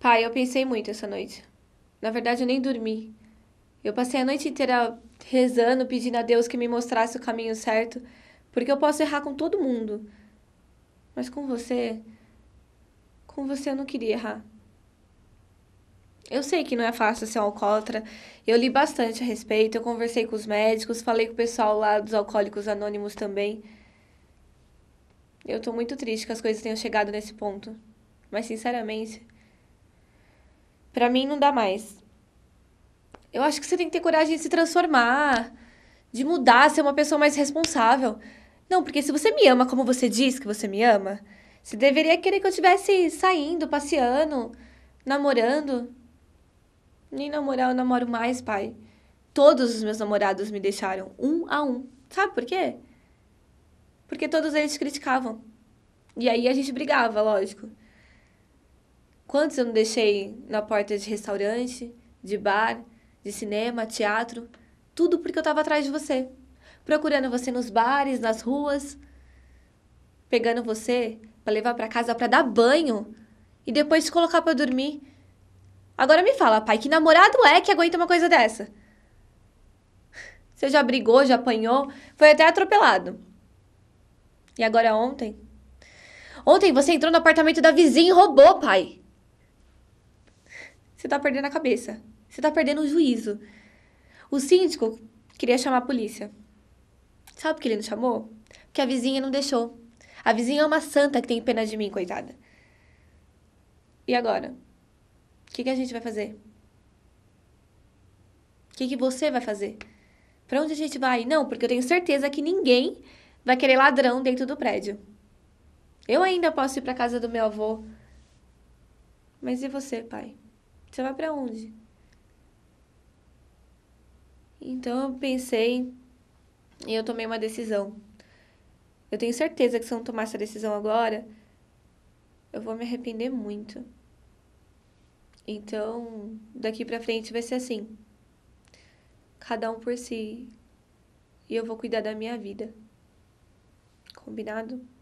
Pai, eu pensei muito essa noite. Na verdade, eu nem dormi. Eu passei a noite inteira rezando, pedindo a Deus que me mostrasse o caminho certo, porque eu posso errar com todo mundo. Mas com você. Com você eu não queria errar. Eu sei que não é fácil ser um alcoólatra. Eu li bastante a respeito, eu conversei com os médicos, falei com o pessoal lá dos alcoólicos anônimos também. Eu tô muito triste que as coisas tenham chegado nesse ponto. Mas sinceramente, para mim não dá mais. Eu acho que você tem que ter coragem de se transformar, de mudar, ser uma pessoa mais responsável. Não, porque se você me ama como você diz que você me ama, você deveria querer que eu estivesse saindo, passeando, namorando. Nem namorar eu namoro mais, pai. Todos os meus namorados me deixaram, um a um. Sabe por quê? Porque todos eles criticavam. E aí a gente brigava, lógico. Quantos eu não deixei na porta de restaurante, de bar, de cinema, teatro? Tudo porque eu estava atrás de você. Procurando você nos bares, nas ruas, pegando você para levar para casa para dar banho e depois te colocar para dormir. Agora me fala, pai, que namorado é que aguenta uma coisa dessa? Você já brigou, já apanhou, foi até atropelado. E agora ontem? Ontem você entrou no apartamento da vizinha e roubou, pai você está perdendo a cabeça. Você está perdendo o juízo. O síndico queria chamar a polícia. Sabe por que ele não chamou? Porque a vizinha não deixou. A vizinha é uma santa que tem pena de mim, coitada. E agora? O que, que a gente vai fazer? O que, que você vai fazer? Para onde a gente vai? Não, porque eu tenho certeza que ninguém vai querer ladrão dentro do prédio. Eu ainda posso ir para casa do meu avô. Mas e você, pai? Você vai para onde? Então eu pensei e eu tomei uma decisão. Eu tenho certeza que se eu não tomar essa decisão agora, eu vou me arrepender muito. Então, daqui para frente vai ser assim. Cada um por si. E eu vou cuidar da minha vida. Combinado?